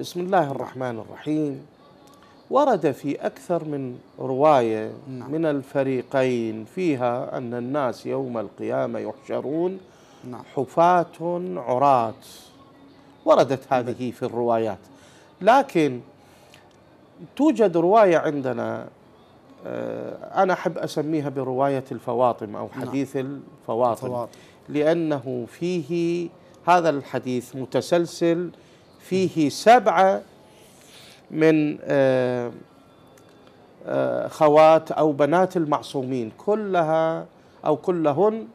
بسم الله الرحمن الرحيم ورد في أكثر من رواية نعم. من الفريقين فيها أن الناس يوم القيامة يحشرون نعم. حفاة عراة وردت نعم. هذه في الروايات لكن توجد رواية عندنا آه، أنا أحب أسميها برواية الفواطم أو نعم. حديث نعم. الفواطم لأنه فيه هذا الحديث متسلسل فيه سبعة من آه، آه، خوات أو بنات المعصومين كلها أو كلهن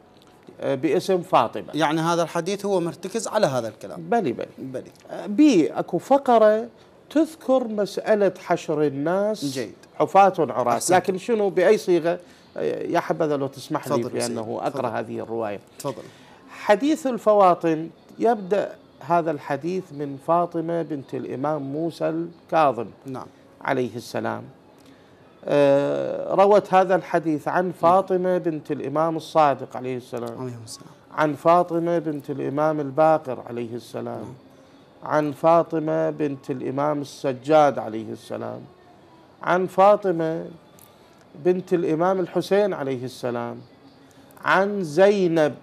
آه، باسم فاطمة يعني هذا الحديث هو مرتكز على هذا الكلام بلي بلي, بلي. بي أكو فقرة تذكر مسألة حشر الناس جيد حفاة عراة لكن شنو بأي صيغة يا حبذا لو تسمح لي بأنه أقرأ فضل. هذه الرواية تفضل حديث الفواطن يبدأ هذا الحديث من فاطمة بنت الإمام موسى الكاظم نعم عليه السلام آه، روت هذا الحديث عن فاطمة بنت الإمام الصادق عليه السلام السلام عن فاطمة بنت الإمام الباقر عليه السلام نعم. عن فاطمة بنت الإمام السجاد عليه السلام عن فاطمة بنت الإمام الحسين عليه السلام عن زينب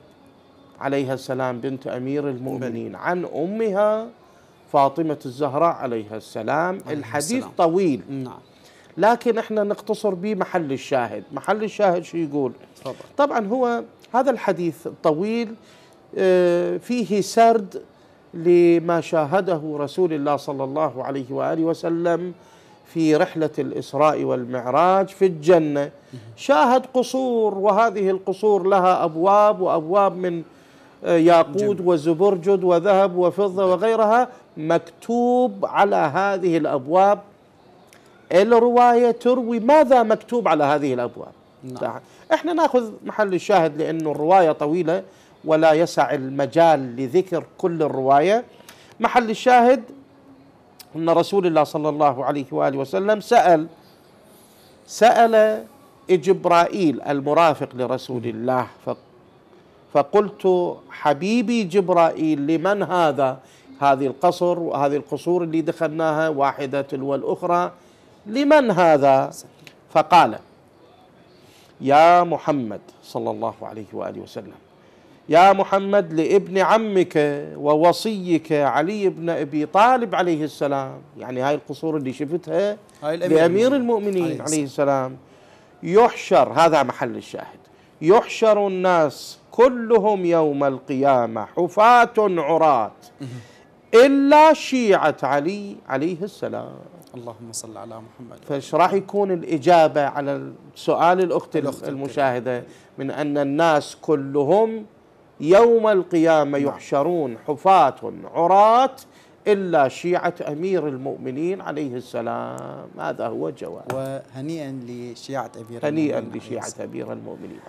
عليها السلام بنت امير المؤمنين عن امها فاطمه الزهراء عليها السلام الحديث طويل نعم لكن احنا نقتصر به محل الشاهد محل الشاهد شو يقول طبعا, طبعا هو هذا الحديث الطويل آه، فيه سرد لما شاهده رسول الله صلى الله عليه واله وسلم في رحله الاسراء والمعراج في الجنه شاهد قصور وهذه القصور لها ابواب وابواب من آه، ياقوت وزبرجد وذهب وفضة نعم. وغيرها مكتوب على هذه الأبواب الرواية تروي ماذا مكتوب على هذه الأبواب نعم. احنا ناخذ محل الشاهد لأنه الرواية طويلة ولا يسع المجال لذكر كل الرواية محل الشاهد أن رسول الله صلى الله عليه وآله وسلم سأل سأل جبرائيل المرافق لرسول الله فقال فقلت حبيبي جبرائيل لمن هذا هذه القصر وهذه القصور اللي دخلناها واحدة تلو الأخرى لمن هذا فقال يا محمد صلى الله عليه وآله وسلم يا محمد لابن عمك ووصيك علي بن ابي طالب عليه السلام يعني هاي القصور اللي شفتها لامير المؤمنين عليه السلام يحشر هذا محل الشاهد يحشر الناس كلهم يوم القيامة حفاة عراة إلا شيعة علي عليه السلام اللهم صل على محمد فايش راح يكون الإجابة على سؤال الأخت, الأخت المشاهدة من أن الناس كلهم يوم القيامة نعم. يحشرون حفاة عراة إلا شيعة أمير المؤمنين عليه السلام هذا هو الجواب وهنيئا لشيعة أمير المؤمنين هنيئا لشيعة أمير المؤمنين